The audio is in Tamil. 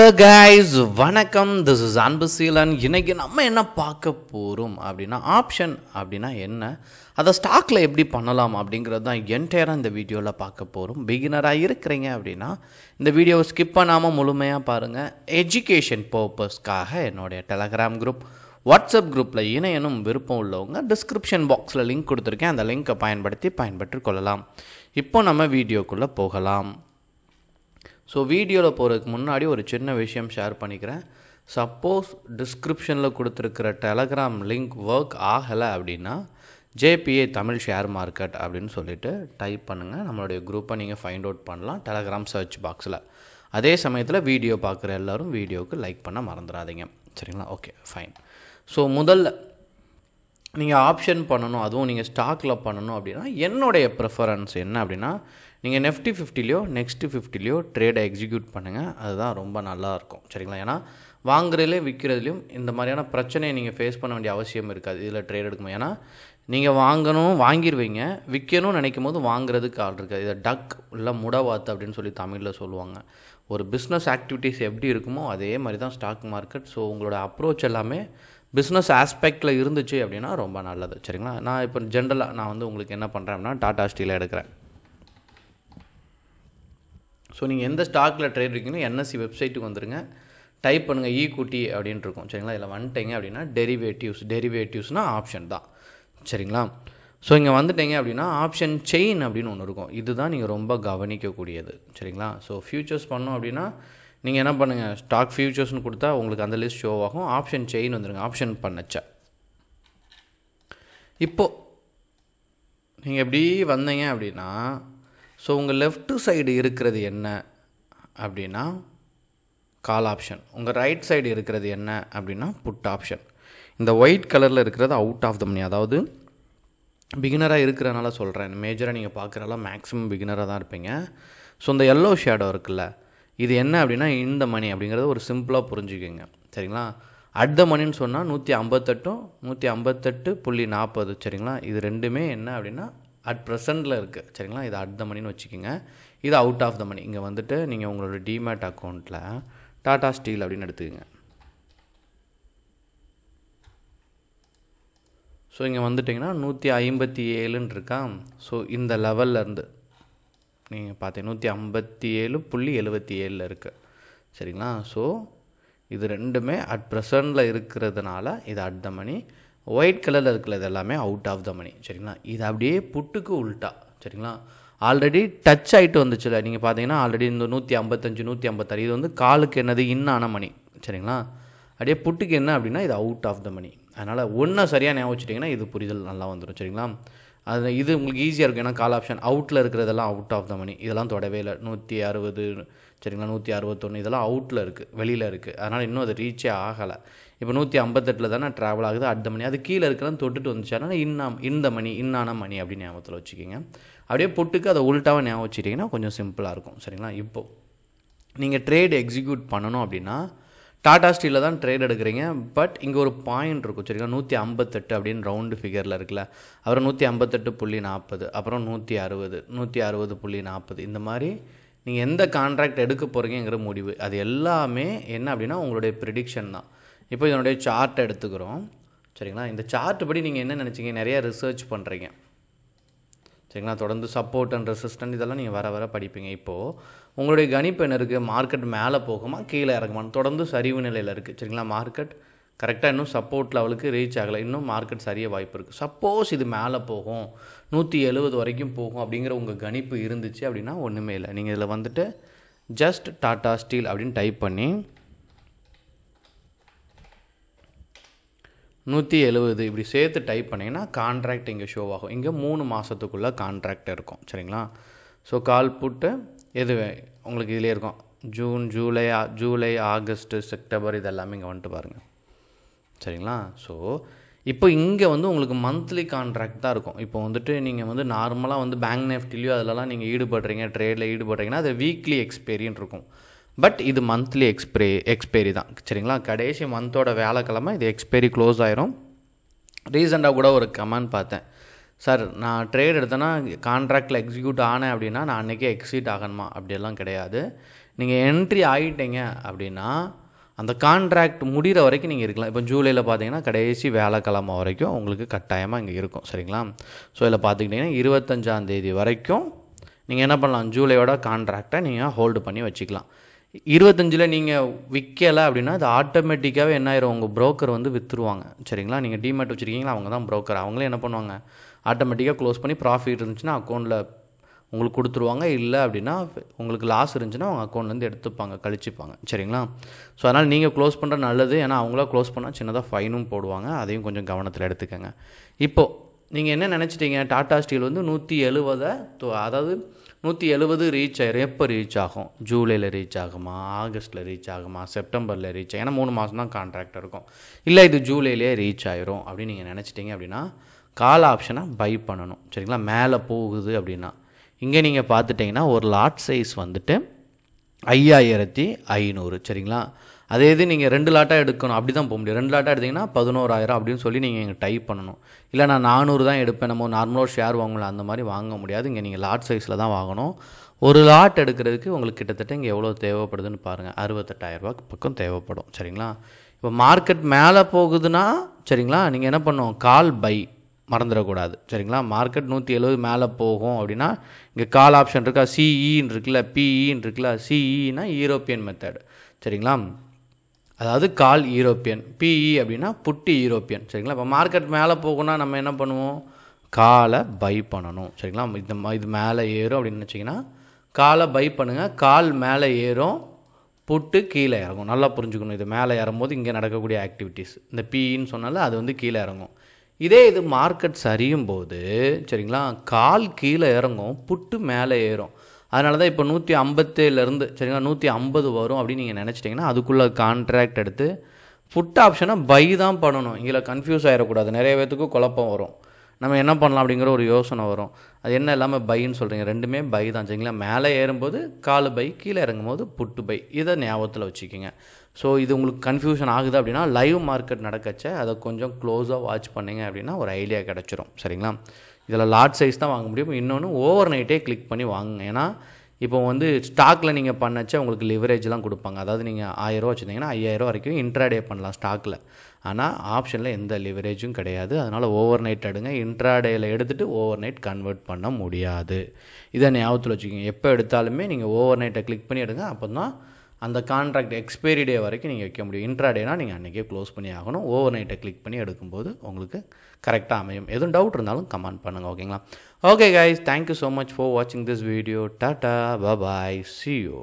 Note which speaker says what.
Speaker 1: ஹலோ கைஸ் வணக்கம் திஸ் இஸ் அன்பு சீலன் இன்றைக்கி நம்ம என்ன பார்க்க போகிறோம் அப்படின்னா ஆப்ஷன் அப்படின்னா என்ன அதை ஸ்டாக்கில் எப்படி பண்ணலாம் அப்படிங்கிறது தான் என்டையராக இந்த வீடியோவில் பார்க்க போகிறோம் பிகினராக இருக்கிறீங்க அப்படின்னா இந்த வீடியோவை ஸ்கிப் பண்ணாமல் முழுமையாக பாருங்கள் எஜுகேஷன் பர்பஸ்க்காக என்னுடைய டெலகிராம் குரூப் வாட்ஸ்அப் குரூப்பில் இணையனும் விருப்பம் உள்ளவங்க டிஸ்கிரிப்ஷன் பாக்ஸில் லிங்க் கொடுத்துருக்கேன் அந்த லிங்க்கை பயன்படுத்தி பயன்பெற்று கொள்ளலாம் இப்போ நம்ம வீடியோக்குள்ளே போகலாம் ஸோ வீடியோவில் போகிறதுக்கு முன்னாடி ஒரு சின்ன விஷயம் ஷேர் பண்ணிக்கிறேன் சப்போஸ் டிஸ்கிரிப்ஷனில் கொடுத்துருக்கிற டெலகிராம் லிங்க் ஒர்க் ஆகலை அப்படின்னா ஜேபிஏ தமிழ் ஷேர் மார்க்கெட் அப்படின்னு சொல்லிட்டு டைப் பண்ணுங்கள் நம்மளுடைய குரூப்பை நீங்கள் ஃபைண்ட் அவுட் பண்ணலாம் டெலகிராம் சர்ச் பாக்ஸில் அதே சமயத்தில் வீடியோ பார்க்குற எல்லோரும் வீடியோவுக்கு லைக் பண்ண மறந்துடாதீங்க சரிங்களா ஓகே ஃபைன் ஸோ முதல்ல நீங்கள் ஆப்ஷன் பண்ணணும் அதுவும் நீங்கள் ஸ்டாக்கில் பண்ணணும் அப்படின்னா என்னுடைய ப்ரிஃபரன்ஸ் என்ன அப்படின்னா நீங்கள் நெஃப்டி ஃபிஃப்டிலையோ நெக்ஸ்ட்டு ஃபிஃப்டிலையோ ட்ரேடை எக்ஸிக்யூட் பண்ணுங்கள் அதுதான் ரொம்ப நல்லாயிருக்கும் சரிங்களா ஏன்னா வாங்குறதுலேயும் விற்கிறதுலையும் இந்த மாதிரியான பிரச்சனையை நீங்கள் ஃபேஸ் பண்ண வேண்டிய அவசியம் இருக்காது இதில் ட்ரேட் எடுக்கும்போது ஏன்னா நீங்கள் வாங்கணும் வாங்கிடுவீங்க விற்கணும்னு நினைக்கும் போது வாங்குறதுக்கு ஆள் இருக்காது இதை டக் இல்லை முடவாத்து அப்படின்னு சொல்லி தமிழில் சொல்லுவாங்க ஒரு பிஸ்னஸ் ஆக்டிவிட்டீஸ் எப்படி இருக்குமோ அதே மாதிரி தான் ஸ்டாக் மார்க்கெட் ஸோ உங்களோட அப்ரோச் எல்லாமே பிஸ்னஸ் ஆஸ்பெக்டில் இருந்துச்சு அப்படின்னா ரொம்ப நல்லது சரிங்களா நான் இப்போ ஜென்ரலாக நான் வந்து உங்களுக்கு என்ன பண்ணுறேன் அப்படின்னா டாடா ஸ்டீலில் எடுக்கிறேன் ஸோ நீங்கள் எந்த ஸ்டாக்கில் ட்ரேட் இருக்கீங்களோ என்எஸ்சி வெப்சைட்டுக்கு e வந்துடுங்க டைப் பண்ணுங்கள் ஈக்குட்டி e அப்படின்ட்டு இருக்கும் சரிங்களா இதில் வந்துட்டீங்க அப்படின்னா டெரிவேட்டிவ்ஸ் டெரிவேட்டிவ்ஸ்னால் ஆப்ஷன் தான் சரிங்களா ஸோ இங்கே வந்துட்டீங்க அப்படின்னா ஆப்ஷன் செயின் அப்படின்னு ஒன்று இருக்கும் இதுதான் நீங்கள் ரொம்ப கவனிக்கக்கூடியது சரிங்களா ஸோ ஃபியூச்சர்ஸ் பண்ணோம் அப்படின்னா நீங்கள் என்ன பண்ணுங்கள் ஸ்டாக் ஃபியூச்சர்ஸ்னு கொடுத்தா உங்களுக்கு அந்த லிஸ்ட் ஷோ ஆகும் ஆப்ஷன் செயின் வந்துடுங்க ஆப்ஷன் பண்ணச்சா இப்போது நீங்கள் எப்படி வந்தீங்க அப்படின்னா ஸோ உங்கள் லெஃப்ட் சைடு இருக்கிறது என்ன அப்படின்னா கால் ஆப்ஷன் உங்கள் ரைட் சைடு இருக்கிறது என்ன அப்படின்னா புட் ஆப்ஷன் இந்த ஒயிட் கலரில் இருக்கிறது அவுட் ஆஃப் த மணி அதாவது பிகினராக இருக்கிறனால சொல்கிறேன் மேஜராக நீங்கள் பார்க்குறனால மேக்ஸிமம் பிகினராக தான் இருப்பீங்க ஸோ இந்த எல்லோ ஷேடோ இருக்குல்ல இது என்ன அப்படின்னா இந்த மணி அப்படிங்கிறத ஒரு சிம்பிளாக புரிஞ்சுக்கோங்க சரிங்களா அட் த மணின்னு சொன்னால் நூற்றி ஐம்பத்தெட்டும் நூற்றி ஐம்பத்தெட்டு புள்ளி நாற்பது சரிங்களா இது ரெண்டுமே என்ன அப்படின்னா அட் ப்ரெசண்டில் இருக்குது சரிங்களா இது அட் த மணின்னு வச்சுக்கோங்க இது அவுட் ஆஃப் த மணி இங்கே வந்துட்டு நீங்கள் உங்களோட டிமேட் அக்கௌண்ட்டில் டாடா ஸ்டீல் அப்படின்னு எடுத்துக்கோங்க ஸோ இங்கே வந்துட்டிங்கன்னா நூற்றி ஐம்பத்தி ஏழுன்னு இருக்கா ஸோ இந்த லெவல்லேருந்து நீங்கள் பார்த்தீங்க நூற்றி ஐம்பத்தி ஏழு புள்ளி எழுபத்தி ஏழில் இருக்குது சரிங்களா ஸோ இது ரெண்டுமே அட் ப்ரெசண்டில் இருக்கிறதுனால இது அட் த மணி ஒயிட் கலரில் இருக்கிறது எல்லாமே அவுட் ஆஃப் த மணி சரிங்களா இது அப்படியே புட்டுக்கு உள்ட்டா சரிங்களா ஆல்ரெடி டச் ஆகிட்டு இல்லை நீங்கள் பார்த்தீங்கன்னா ஆல்ரெடி இந்த நூற்றி ஐம்பத்தஞ்சு நூற்றி ஐம்பத்தாறு இது வந்து காலுக்கு என்னது இன்னான மணி சரிங்களா அப்படியே புட்டுக்கு என்ன அப்படின்னா இது அவுட் ஆஃப் த மணி அதனால் ஒன்றை சரியாக ஞாபகிச்சிட்டிங்கன்னா வச்சுட்டிங்கன்னா இது புரிதல் நல்லா வந்துடும் சரிங்களா அது இது உங்களுக்கு ஈஸியாக இருக்கும் ஏன்னா கால் ஆப்ஷன் அவுட்டில் இருக்கிறதெல்லாம் அவுட் ஆஃப் த மணி இதெல்லாம் தொடவே இல்லை நூற்றி அறுபது சரிங்களா நூற்றி அறுபத்தொன்று இதெல்லாம் அவுட்டில் இருக்குது வெளியில் இருக்குது அதனால் இன்னும் அது ரீச்சே ஆகலை இப்போ நூற்றி ஐம்பத்தெட்டில் தானே ட்ராவல் ஆகுது அடுத்த மணி அது கீழே இருக்கலாம் தொட்டுட்டு வந்துச்சு அதனால் இன்னம் இந்த மணி இன்னான மணி அப்படின்னு ஞாபகத்தில் வச்சுக்கிங்க அப்படியே பொட்டுக்கு அதை உள்ட்டாவாக ஞாபகம் வச்சுட்டிங்கன்னா கொஞ்சம் சிம்பிளாக இருக்கும் சரிங்களா இப்போது நீங்கள் ட்ரேட் எக்ஸிக்யூட் பண்ணணும் அப்படின்னா டாடா ஸ்டீலில் தான் ட்ரேட் எடுக்கிறீங்க பட் இங்கே ஒரு பாயிண்ட் இருக்கும் சரிங்களா நூற்றி ஐம்பத்தெட்டு அப்படின்னு ரவுண்டு ஃபிகரில் இருக்குல்ல அப்புறம் நூற்றி ஐம்பத்தெட்டு புள்ளி நாற்பது அப்புறம் நூற்றி அறுபது நூற்றி அறுபது புள்ளி நாற்பது இந்த மாதிரி நீங்கள் எந்த கான்ட்ராக்ட் எடுக்க போகிறீங்கிற முடிவு அது எல்லாமே என்ன அப்படின்னா உங்களுடைய ப்ரிடிக்ஷன் தான் இப்போ இதனுடைய சார்ட் எடுத்துக்கிறோம் சரிங்களா இந்த சார்ட் படி நீங்கள் என்ன நினச்சிங்க நிறையா ரிசர்ச் பண்ணுறீங்க சரிங்களா தொடர்ந்து சப்போர்ட் அண்ட் ரெசிஸ்டன்ட் இதெல்லாம் நீங்கள் வர வர படிப்பீங்க இப்போது உங்களுடைய கணிப்பு என்ன இருக்குது மார்க்கெட் மேலே போகுமா கீழே இறங்குமான்னு தொடர்ந்து சரிவு நிலையில் இருக்குது சரிங்களா மார்க்கெட் கரெக்டாக இன்னும் சப்போர்ட் லெவலுக்கு ரீச் ஆகலை இன்னும் மார்க்கெட் சரிய வாய்ப்பு இருக்குது சப்போஸ் இது மேலே போகும் நூற்றி எழுபது வரைக்கும் போகும் அப்படிங்கிற உங்கள் கணிப்பு இருந்துச்சு அப்படின்னா ஒன்றுமே இல்லை நீங்கள் இதில் வந்துட்டு ஜஸ்ட் டாட்டா ஸ்டீல் அப்படின்னு டைப் பண்ணி நூற்றி எழுபது இப்படி சேர்த்து டைப் பண்ணிங்கன்னா கான்ட்ராக்ட் இங்கே ஷோ ஆகும் இங்கே மூணு மாதத்துக்குள்ளே கான்ட்ராக்ட் இருக்கும் சரிங்களா ஸோ கால் போட்டு எது உங்களுக்கு இதிலே இருக்கும் June July July August September இதெல்லாமே இங்கே வந்துட்டு பாருங்கள் சரிங்களா ஸோ இப்போ இங்கே வந்து உங்களுக்கு மந்த்லி கான்ட்ராக்ட் தான் இருக்கும் இப்போ வந்துட்டு நீங்கள் வந்து நார்மலாக வந்து பேங்க் நெஃப்டிலையோ அதிலலாம் நீங்கள் ஈடுபடுறீங்க ட்ரேடில் ஈடுபடுறீங்கன்னா அது வீக்லி எக்ஸ்பெரியன் இருக்கும் பட் இது மந்த்லி எக்ஸ்பெரி எக்ஸ்பெரி தான் சரிங்களா கடைசி மந்தோட வேலைக்கிழமை இது எக்ஸ்பெரி க்ளோஸ் ஆயிரும் ரீசெண்டாக கூட ஒரு கமெண்ட் பார்த்தேன் சார் நான் ட்ரேட் எடுத்தேன்னா கான்ட்ராக்டில் எக்ஸிக்யூட் ஆனேன் அப்படின்னா நான் அன்றைக்கே எக்ஸிட் ஆகணுமா அப்படியெல்லாம் கிடையாது நீங்கள் என்ட்ரி ஆகிட்டீங்க அப்படின்னா அந்த கான்ட்ராக்ட் முடிகிற வரைக்கும் நீங்கள் இருக்கலாம் இப்போ ஜூலையில் பார்த்தீங்கன்னா கடைசி வேலைக்கிழமை வரைக்கும் உங்களுக்கு கட்டாயமாக இங்கே இருக்கும் சரிங்களா ஸோ இதில் பார்த்துக்கிட்டிங்கன்னா இருபத்தஞ்சாந்தேதி வரைக்கும் நீங்கள் என்ன பண்ணலாம் ஜூலையோட கான்ட்ராக்டை நீங்கள் ஹோல்டு பண்ணி வச்சுக்கலாம் இருபத்தஞ்சில் நீங்கள் விற்கலை அப்படின்னா அது ஆட்டோமேட்டிக்காகவே என்ன ஆயிரும் உங்கள் ப்ரோக்கர் வந்து விற்றுருவாங்க சரிங்களா நீங்கள் டிமேட் வச்சுருக்கீங்களா அவங்க தான் ப்ரோக்கர் அவங்களே என்ன பண்ணுவாங்க ஆட்டோமேட்டிக்காக க்ளோஸ் பண்ணி ப்ராஃபிட் இருந்துச்சுன்னா அக்கௌண்ட்டில் உங்களுக்கு கொடுத்துருவாங்க இல்லை அப்படின்னா உங்களுக்கு லாஸ் இருந்துச்சுன்னா அவங்க அக்கௌண்ட்லேருந்து எடுத்துப்பாங்க கழிச்சுப்பாங்க சரிங்களா ஸோ அதனால் நீங்கள் க்ளோஸ் பண்ணுற நல்லது ஏன்னா அவங்களா க்ளோஸ் பண்ணால் சின்னதாக ஃபைனும் போடுவாங்க அதையும் கொஞ்சம் கவனத்தில் எடுத்துக்கோங்க இப்போது நீங்கள் என்ன நினச்சிட்டீங்க டாட்டா ஸ்டீல் வந்து நூற்றி எழுபதை அதாவது நூற்றி எழுபது ரீச் ஆயிரும் எப்போ ரீச் ஆகும் ஜூலையில் ரீச் ஆகுமா ஆகஸ்ட்டில் ரீச் ஆகுமா செப்டம்பரில் ரீச் ஆகும் ஏன்னா மூணு மாதம் தான் கான்ட்ராக்ட் இருக்கும் இல்லை இது ஜூலையிலே ரீச் ஆயிரும் அப்படின்னு நீங்கள் நினச்சிட்டிங்க அப்படின்னா கால் ஆப்ஷனை பை பண்ணணும் சரிங்களா மேலே போகுது அப்படின்னா இங்கே நீங்கள் பார்த்துட்டிங்கன்னா ஒரு லாட் சைஸ் வந்துட்டு ஐயாயிரத்தி ஐநூறு சரிங்களா அதே இது நீங்கள் ரெண்டு லாட்டாக எடுக்கணும் அப்படி தான் போக முடியும் ரெண்டு லாட்டாக எடுத்திங்கன்னா பதினோராயிரம் அப்படின்னு சொல்லி நீங்கள் இங்கே டைப் பண்ணணும் இல்லை நான் நானூறு தான் எடுப்பேன் நம்ம நார்மலாக ஷேர் வாங்கலாம் அந்த மாதிரி வாங்க முடியாது இங்கே நீங்கள் லாட் சைஸில் தான் வாங்கணும் ஒரு லாட் எடுக்கிறதுக்கு உங்களுக்கு கிட்டத்தட்ட இங்கே எவ்வளோ தேவைப்படுதுன்னு பாருங்கள் அறுபத்தெட்டாயிரரூபாக்கு பக்கம் தேவைப்படும் சரிங்களா இப்போ மார்க்கெட் மேலே போகுதுன்னா சரிங்களா நீங்கள் என்ன பண்ணுவோம் கால் பை மறந்துடக்கூடாது சரிங்களா மார்க்கெட் நூற்றி எழுபது மேலே போகும் அப்படின்னா இங்கே கால் ஆப்ஷன் இருக்கா சிஇன்னு e இருக்குல்ல பிஇன்னு e இருக்குல்ல சிஇனா ஈரோப்பியன் மெத்தடு சரிங்களா அதாவது கால் ஈரோப்பியன் பிஇ அப்படின்னா புட்டி ஈரோப்பியன் சரிங்களா இப்போ மார்க்கெட் மேலே போகும்னா நம்ம என்ன பண்ணுவோம் காலை பை பண்ணணும் சரிங்களா இந்த இது மேலே ஏறும் அப்படின்னு நினச்சிங்கன்னா காலை பை பண்ணுங்கள் கால் மேலே ஏறும் புட்டு கீழே இறங்கும் நல்லா புரிஞ்சுக்கணும் இது மேலே இறங்கும்போது இங்கே நடக்கக்கூடிய ஆக்டிவிட்டீஸ் இந்த பிஇன்னு e சொன்னால அது வந்து கீழே இறங்கும் இதே இது மார்க்கெட்ஸ் அறியும் போது சரிங்களா கால் கீழே இறங்கும் புட்டு மேலே ஏறும் அதனால தான் இப்போ நூற்றி ஐம்பத்தேழுலேருந்து சரிங்களா நூற்றி ஐம்பது வரும் அப்படின்னு நீங்கள் நினச்சிட்டிங்கன்னா அதுக்குள்ளே கான்ட்ராக்ட் எடுத்து புட் ஆப்ஷனை பை தான் பண்ணணும் இதில் கன்ஃபியூஸ் ஆகிடக்கூடாது நிறைய பேர்த்துக்கு குழப்பம் வரும் நம்ம என்ன பண்ணலாம் அப்படிங்கிற ஒரு யோசனை வரும் அது என்ன இல்லாமல் பைன்னு சொல்கிறீங்க ரெண்டுமே பை தான் சரிங்களா மேலே ஏறும்போது காலு பை கீழே இறங்கும் போது புட்டு பை இதை ஞாபகத்தில் வச்சுக்கோங்க ஸோ இது உங்களுக்கு கன்ஃபியூஷன் ஆகுது அப்படின்னா லைவ் மார்க்கெட் நடக்கச்ச அதை கொஞ்சம் க்ளோஸாக வாட்ச் பண்ணிங்க அப்படின்னா ஒரு ஐடியா கிடச்சிரும் சரிங்களா இதில் லார்ஜ் சைஸ் தான் வாங்க முடியும் இன்னொன்று ஓவர் நைட்டே கிளிக் பண்ணி வாங்குங்க ஏன்னா இப்போ வந்து ஸ்டாக்கில் நீங்கள் பண்ணச்சா உங்களுக்கு லிவரேஜ்லாம் கொடுப்பாங்க அதாவது நீங்கள் ஆயிரரூவா வச்சுருந்தீங்கன்னா ஐயாயிரம் வரைக்கும் இன்ட்ராடே பண்ணலாம் ஸ்டாக்கில் ஆனால் ஆப்ஷனில் எந்த லிவரேஜும் கிடையாது அதனால் ஓவர் நைட் எடுங்க இன்ட்ராடேயில் எடுத்துகிட்டு ஓவர் நைட் கன்வெர்ட் பண்ண முடியாது இதை ஞாபகத்தில் வச்சுக்கோங்க எப்போ எடுத்தாலுமே நீங்கள் ஓவர் நைட்டை கிளிக் பண்ணி எடுங்க அப்போ தான் அந்த கான்ட்ராக்ட் எக்ஸ்பைரி டே வரைக்கும் நீங்கள் வைக்க முடியும் இன்ட்ராடேனா நீங்கள் அன்றைக்கே க்ளோஸ் பண்ணி ஆகணும் ஓவர் நைட்டை கிளிக் பண்ணி எடுக்கும்போது உங்களுக்கு கரெக்டாக அமையும் எதுவும் டவுட் இருந்தாலும் கமெண்ட் பண்ணுங்கள் ஓகேங்களா okay guys thank you so much for வாட்சிங் this video tata bye bye see you